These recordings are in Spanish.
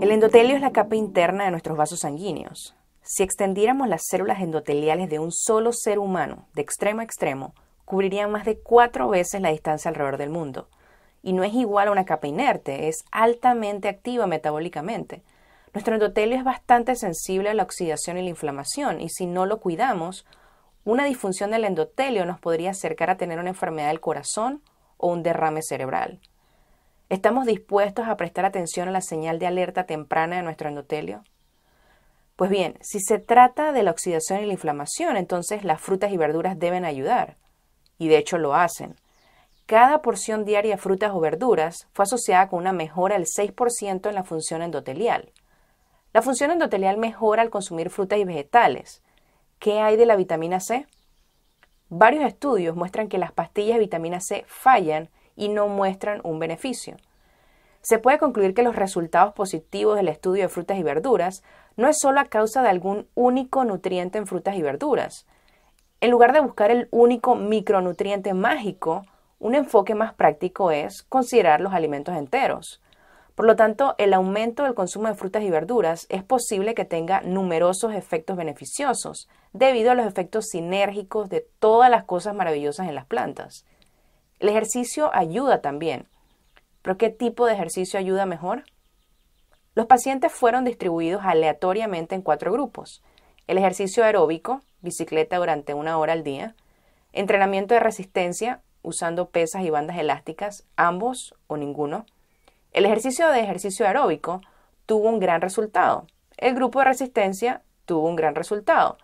El endotelio es la capa interna de nuestros vasos sanguíneos. Si extendiéramos las células endoteliales de un solo ser humano, de extremo a extremo, cubrirían más de cuatro veces la distancia alrededor del mundo. Y no es igual a una capa inerte, es altamente activa metabólicamente. Nuestro endotelio es bastante sensible a la oxidación y la inflamación, y si no lo cuidamos, una disfunción del endotelio nos podría acercar a tener una enfermedad del corazón o un derrame cerebral. ¿Estamos dispuestos a prestar atención a la señal de alerta temprana de nuestro endotelio? Pues bien, si se trata de la oxidación y la inflamación, entonces las frutas y verduras deben ayudar. Y de hecho lo hacen. Cada porción diaria de frutas o verduras fue asociada con una mejora del 6% en la función endotelial. La función endotelial mejora al consumir frutas y vegetales. ¿Qué hay de la vitamina C? Varios estudios muestran que las pastillas de vitamina C fallan y no muestran un beneficio. Se puede concluir que los resultados positivos del estudio de frutas y verduras no es solo a causa de algún único nutriente en frutas y verduras. En lugar de buscar el único micronutriente mágico, un enfoque más práctico es considerar los alimentos enteros. Por lo tanto, el aumento del consumo de frutas y verduras es posible que tenga numerosos efectos beneficiosos, debido a los efectos sinérgicos de todas las cosas maravillosas en las plantas. El ejercicio ayuda también. ¿Pero qué tipo de ejercicio ayuda mejor? Los pacientes fueron distribuidos aleatoriamente en cuatro grupos. El ejercicio aeróbico, bicicleta durante una hora al día, entrenamiento de resistencia usando pesas y bandas elásticas, ambos o ninguno. El ejercicio de ejercicio aeróbico tuvo un gran resultado. El grupo de resistencia tuvo un gran resultado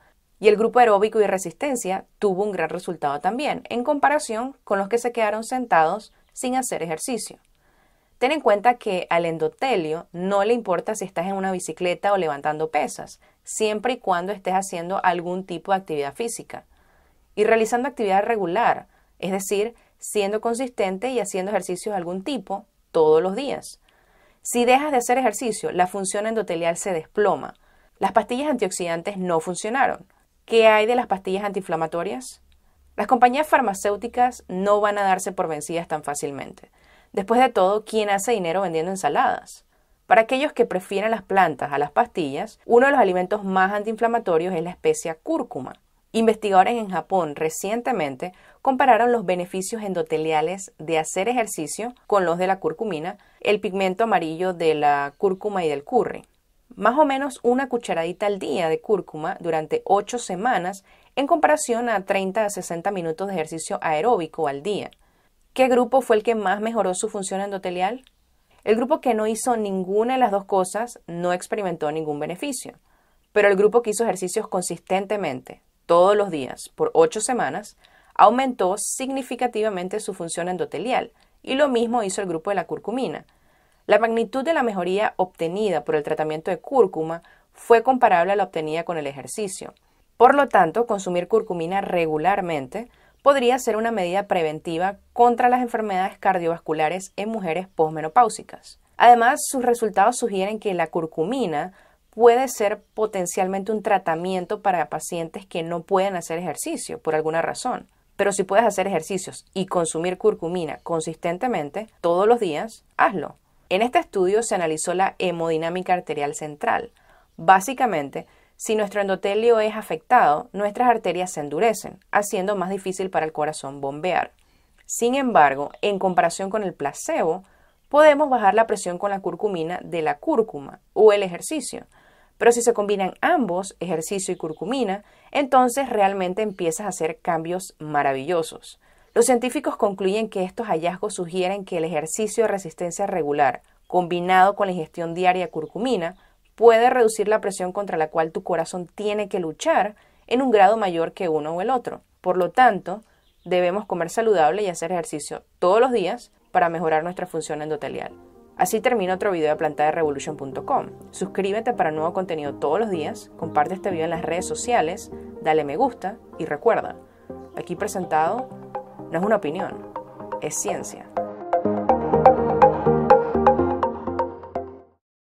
y el grupo aeróbico y resistencia tuvo un gran resultado también, en comparación con los que se quedaron sentados sin hacer ejercicio. Ten en cuenta que al endotelio no le importa si estás en una bicicleta o levantando pesas, siempre y cuando estés haciendo algún tipo de actividad física y realizando actividad regular, es decir, siendo consistente y haciendo ejercicios de algún tipo todos los días. Si dejas de hacer ejercicio, la función endotelial se desploma. Las pastillas antioxidantes no funcionaron. ¿Qué hay de las pastillas antiinflamatorias? Las compañías farmacéuticas no van a darse por vencidas tan fácilmente. Después de todo, ¿quién hace dinero vendiendo ensaladas? Para aquellos que prefieren las plantas a las pastillas, uno de los alimentos más antiinflamatorios es la especia cúrcuma. Investigadores en Japón recientemente compararon los beneficios endoteliales de hacer ejercicio con los de la curcumina, el pigmento amarillo de la cúrcuma y del curry más o menos una cucharadita al día de cúrcuma durante 8 semanas en comparación a 30 a 60 minutos de ejercicio aeróbico al día. ¿Qué grupo fue el que más mejoró su función endotelial? El grupo que no hizo ninguna de las dos cosas no experimentó ningún beneficio, pero el grupo que hizo ejercicios consistentemente, todos los días, por 8 semanas, aumentó significativamente su función endotelial, y lo mismo hizo el grupo de la curcumina, la magnitud de la mejoría obtenida por el tratamiento de cúrcuma fue comparable a la obtenida con el ejercicio. Por lo tanto, consumir curcumina regularmente podría ser una medida preventiva contra las enfermedades cardiovasculares en mujeres posmenopáusicas. Además, sus resultados sugieren que la curcumina puede ser potencialmente un tratamiento para pacientes que no pueden hacer ejercicio por alguna razón. Pero si puedes hacer ejercicios y consumir curcumina consistentemente todos los días, hazlo. En este estudio se analizó la hemodinámica arterial central. Básicamente, si nuestro endotelio es afectado, nuestras arterias se endurecen, haciendo más difícil para el corazón bombear. Sin embargo, en comparación con el placebo, podemos bajar la presión con la curcumina de la cúrcuma o el ejercicio. Pero si se combinan ambos, ejercicio y curcumina, entonces realmente empiezas a hacer cambios maravillosos. Los científicos concluyen que estos hallazgos sugieren que el ejercicio de resistencia regular, combinado con la ingestión diaria de curcumina, puede reducir la presión contra la cual tu corazón tiene que luchar en un grado mayor que uno o el otro. Por lo tanto, debemos comer saludable y hacer ejercicio todos los días para mejorar nuestra función endotelial. Así termina otro video de plantaderevolution.com. Suscríbete para nuevo contenido todos los días, comparte este video en las redes sociales, dale me gusta y recuerda, aquí presentado no es una opinión, es ciencia.